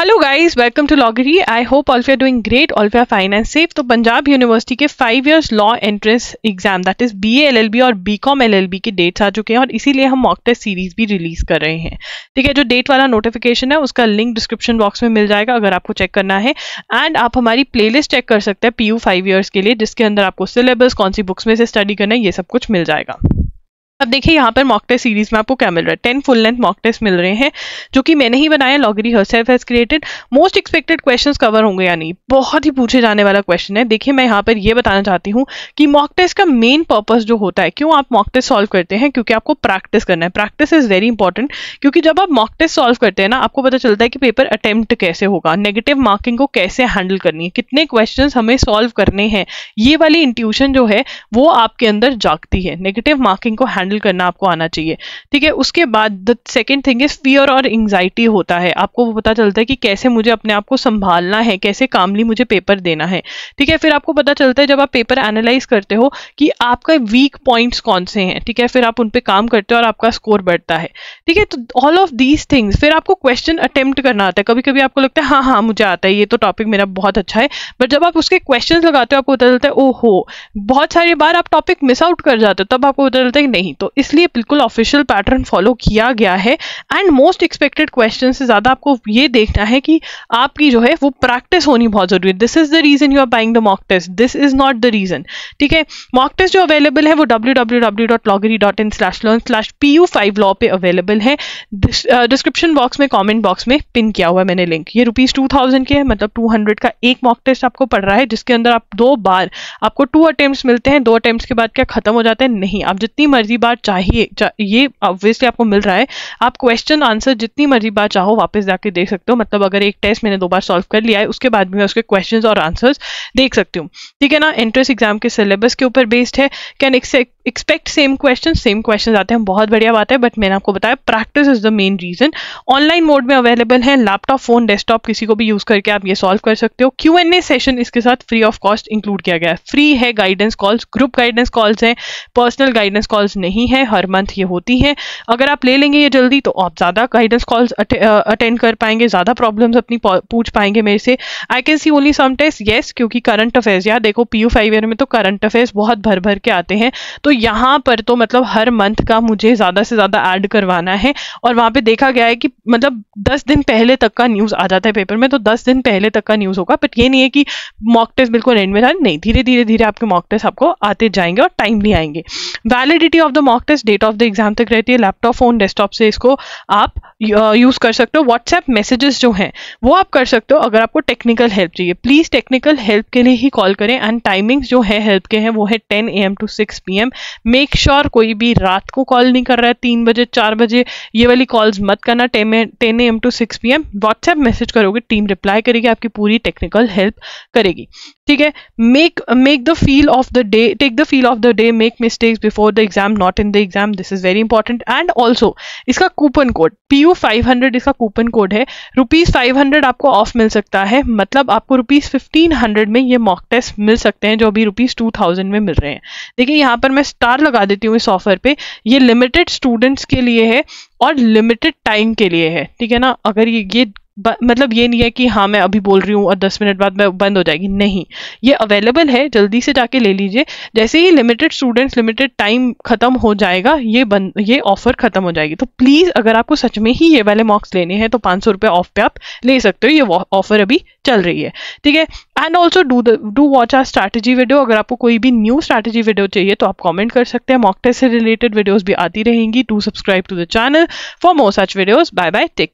hello guys welcome to Logri I hope all we are doing great all we are fine and safe तो Punjab university के five years law entrance exam that is B LLB और B com LLB के dates आ चुके हैं और इसीलिए हम मॉक टेस्ट सीरीज भी रिलीज कर रहे हैं ठीक है जो डेट वाला नोटिफिकेशन है उसका लिंक डिस्क्रिप्शन बॉक्स में मिल जाएगा अगर आपको चेक करना है एंड आप हमारी प्ले चेक कर सकते हैं पी यू फाइव ईयर्स के लिए जिसके अंदर आपको सिलेबस कौन सी बुक्स में से स्टडी करना है ये सब कुछ मिल जाएगा अब देखिए यहाँ पर मॉक टेस्ट सीरीज में आपको क्या मिल रहा है ten full length mock test मिल रहे हैं जो कि मैंने ही बनाया Logri herself has created most expected questions cover होंगे या नहीं बहुत ही पूछे जाने वाला क्वेश्चन है देखिए मैं यहाँ पर ये बताना चाहती हूँ कि मॉक टेस्ट का मेन पर्पज जो होता है क्यों आप मॉक टेस्ट सॉल्व करते हैं क्योंकि आपको प्रैक्टिस करना है प्रैक्टिस इज वेरी इंपॉर्टेंट क्योंकि जब आप मॉक टेस्ट सॉल्व करते हैं ना आपको पता चलता है कि पेपर अटैम्प्ट कैसे होगा नेगेटिव मार्किंग को कैसे हैंडल करनी है कितने क्वेश्चन हमें सॉल्व करने हैं ये वाली इंट्यूशन जो है वो आपके अंदर जागती है नेगेटिव मार्किंग को हैंडल हैंडल करना आपको आना चाहिए ठीक है उसके बाद the second thing is fear और एंगजाइटी होता है आपको वो पता चलता है कि कैसे मुझे अपने आप को संभालना है कैसे कामली मुझे पेपर देना है ठीक है फिर आपको पता चलता है जब आप पेपर एनालाइज करते हो कि आपका वीक पॉइंट्स कौन से हैं ठीक है फिर आप उन पर काम करते हो और आपका स्कोर बढ़ता है ठीक है तो ऑल ऑफ दीज थिंग्स फिर आपको क्वेश्चन अटेम्प्ट करना आता है कभी कभी आपको लगता है हाँ हाँ मुझे आता है ये तो टॉपिक मेरा बहुत अच्छा है बट जब आप उसके क्वेश्चन लगाते हो आपको पता चलता है ओ हो बहुत सारी बार आप टॉपिक मिस आउट कर जाते हो तब आपको पता चलता है कि नहीं तो इसलिए बिल्कुल ऑफिशियल पैटर्न फॉलो किया गया है एंड मोस्ट एक्सपेक्टेड क्वेश्चन से ज़्यादा आपको ये देखना है कि आपकी जो है वो प्रैक्टिस होनी बहुत ज़रूरी है this is the reason you are buying the mock test this is not the reason ठीक है मॉक टेस्ट जो अवेलेबल है वो W W W dot Logri dot in slash lawn slash P U five law पे available है description box uh, में comment box में pin किया हुआ है मैंने लिंक ये रुपीज़ टू थाउजेंड के है मतलब टू हंड्रेड का एक मॉक टेस्ट आपको पड़ रहा है जिसके अंदर आप दो बार आपको टू अटेम्प्ट मिलते हैं दो अटेम्प्ट के बाद क्या खत्म हो जाते हैं नहीं आप जितनी मर्जी बार बार चाहिए चा, ये ऑब्वियसली आपको मिल रहा है आप क्वेश्चन आंसर जितनी मर्जी बार चाहो वापस जाके देख सकते हो मतलब अगर एक टेस्ट मैंने दो बार सॉल्व कर लिया है उसके बाद भी मैं उसके क्वेश्चन और आंसर्स देख सकती हूँ ठीक है ना एंट्रेंस एग्जाम के सिलेबस के ऊपर बेस्ड है can except expect same question same question आते हैं बहुत बढ़िया बात है बट मैंने आपको बताया practice is the main reason online mode में अवेलेबल है लैपटॉप फोन डेस्कटॉप किसी को भी यूज करके आप ये सॉल्व कर सकते हो क्यू एन ए सेशन इसके साथ फ्री ऑफ कॉस्ट इंक्लूड किया गया है फ्री है guidance calls group guidance calls हैं पर्सनल गाइडेंस कॉल्स नहीं है हर मंथ ये होती हैं अगर आप ले लेंगे ये जल्दी तो आप ज़्यादा गाइडेंस कॉल्स अटेंड कर पाएंगे ज़्यादा प्रॉब्लम्स अपनी पूछ पाएंगे मेरे से I can see only some test yes क्योंकि करंट अफेयर्स यार देखो पी यू फाइव ईयर में तो करंट अफेयर्स बहुत भर भर के आते हैं तो यहाँ पर तो मतलब हर मंथ का मुझे ज़्यादा से ज़्यादा ऐड करवाना है और वहाँ पे देखा गया है कि मतलब दस दिन पहले तक का न्यूज़ आ जाता है पेपर में तो दस दिन पहले तक का न्यूज़ होगा बट ये नहीं है कि मॉक टेस्ट बिल्कुल एंड में था नहीं धीरे धीरे धीरे आपके मॉक टेस्ट आपको आते जाएंगे और टाइमली आएंगे validity of the mock test date of the exam तक रहती है लैपटॉप फोन डेस्कटॉप से इसको आप यूज़ कर सकते हो व्हाट्सएप मैसेजेस जो हैं वो आप कर सकते हो अगर आपको टेक्निकल हेल्प चाहिए प्लीज़ टेक्निकल हेल्प के लिए ही कॉल करें एंड टाइमिंग्स जो है हेल्प के हैं वो है ten A M to six P M make sure sure कोई भी रात को कॉल नहीं कर रहा है तीन बजे चार बजे ये वाली कॉल्स मत करना ten A M to six P M WhatsApp message करोगे टीम रिप्लाई करेगी आपकी पूरी टेक्निकल हेल्प करेगी ठीक है make make the feel of the day take the feel of the day make mistakes before the exam not in the exam this is very important and also इसका coupon code P U five hundred इसका coupon code है rupees five hundred आपको off मिल सकता है मतलब आपको rupees fifteen hundred में ये मॉक टेस्ट मिल सकते हैं जो अभी रुपीज टू थाउजेंड में मिल रहे हैं देखिए यहां पर मैं स्टार लगा देती हूँ इस ऑफर पे ये लिमिटेड स्टूडेंट्स के लिए है और लिमिटेड टाइम के लिए है ठीक है ना अगर ये ये मतलब ये नहीं है कि हाँ मैं अभी बोल रही हूँ और दस मिनट बाद मैं बंद हो जाएगी नहीं ये अवेलेबल है जल्दी से जाके ले लीजिए जैसे ही लिमिटेड स्टूडेंट्स लिमिटेड टाइम खत्म हो जाएगा ये बंद ये ऑफर खत्म हो जाएगी तो प्लीज़ अगर आपको सच में ही ये वाले मॉक्स लेने हैं तो पाँच सौ रुपये ऑफ पे आप ले सकते हो ये ऑफर अभी चल रही है ठीक है and also do do watch our strategy video अगर आपको कोई भी न्यू स्ट्रैटेजी वीडियो चाहिए तो आप कॉमेंट कर सकते हैं मॉक टेस्ट से रिलेटेड वीडियोज भी आती रहेंगी to subscribe to the channel for more such videos bye bye take